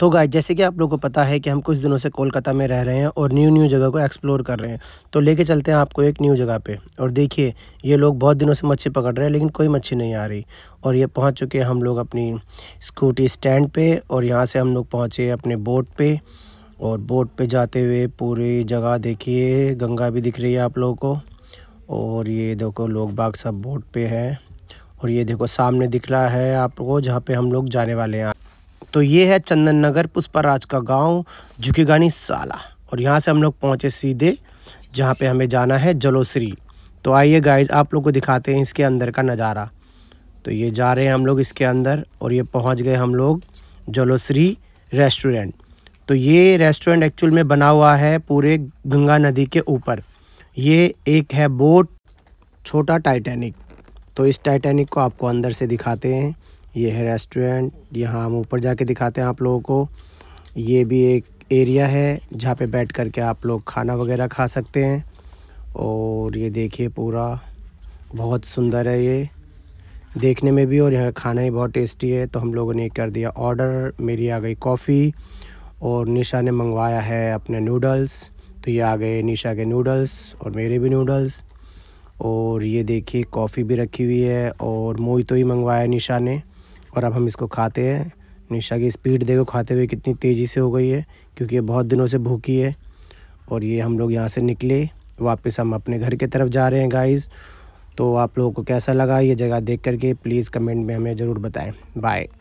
तो गाय जैसे कि आप लोगों को पता है कि हम कुछ दिनों से कोलकाता में रह रहे हैं और न्यू न्यू जगह को एक्सप्लोर कर रहे हैं तो लेके चलते हैं आपको एक न्यू जगह पे और देखिए ये लोग बहुत दिनों से मच्छी पकड़ रहे हैं लेकिन कोई मच्छी नहीं आ रही और ये पहुंच चुके हैं हम लोग अपनी स्कूटी स्टैंड पे और यहाँ से हम लोग पहुँचे अपने बोट पर और बोट पर जाते हुए पूरी जगह देखिए गंगा भी दिख रही है आप लोगों को और ये देखो लोग बाग सब बोट पे हैं और ये देखो सामने दिख रहा है आपको जहाँ पे हम लोग जाने वाले हैं तो ये है चंदन नगर पुष्पाराज का गाँव झुकीगानी साला और यहाँ से हम लोग पहुँचे सीधे जहाँ पे हमें जाना है जलोश्री तो आइए गाइज आप लोग को दिखाते हैं इसके अंदर का नज़ारा तो ये जा रहे हैं हम लोग इसके अंदर और ये पहुँच गए हम लोग जलोश्री रेस्टोरेंट तो ये रेस्टोरेंट एक्चुअल में बना हुआ है पूरे गंगा नदी के ऊपर ये एक है बोट छोटा टाइटैनिक तो इस टाइटैनिक को आपको अंदर से दिखाते हैं ये है रेस्टोरेंट यहाँ हम ऊपर जाके दिखाते हैं आप लोगों को ये भी एक एरिया है जहाँ पे बैठ कर के आप लोग खाना वगैरह खा सकते हैं और ये देखिए पूरा बहुत सुंदर है ये देखने में भी और यहाँ खाना ही बहुत टेस्टी है तो हम लोगों ने कर दिया ऑर्डर मेरी आ गई कॉफ़ी और निशा ने मंगवाया है अपने नूडल्स तो ये आ गए निशा के नूडल्स और मेरे भी नूडल्स और ये देखिए कॉफ़ी भी रखी हुई है और मोई तो ही मंगवाया निशा ने और अब हम इसको खाते हैं निशा की स्पीड देखो खाते हुए कितनी तेज़ी से हो गई है क्योंकि ये बहुत दिनों से भूखी है और ये हम लोग यहाँ से निकले वापस हम अपने घर के तरफ जा रहे हैं गाइस तो आप लोगों को कैसा लगा ये जगह देख करके प्लीज़ कमेंट में हमें ज़रूर बताएं बाय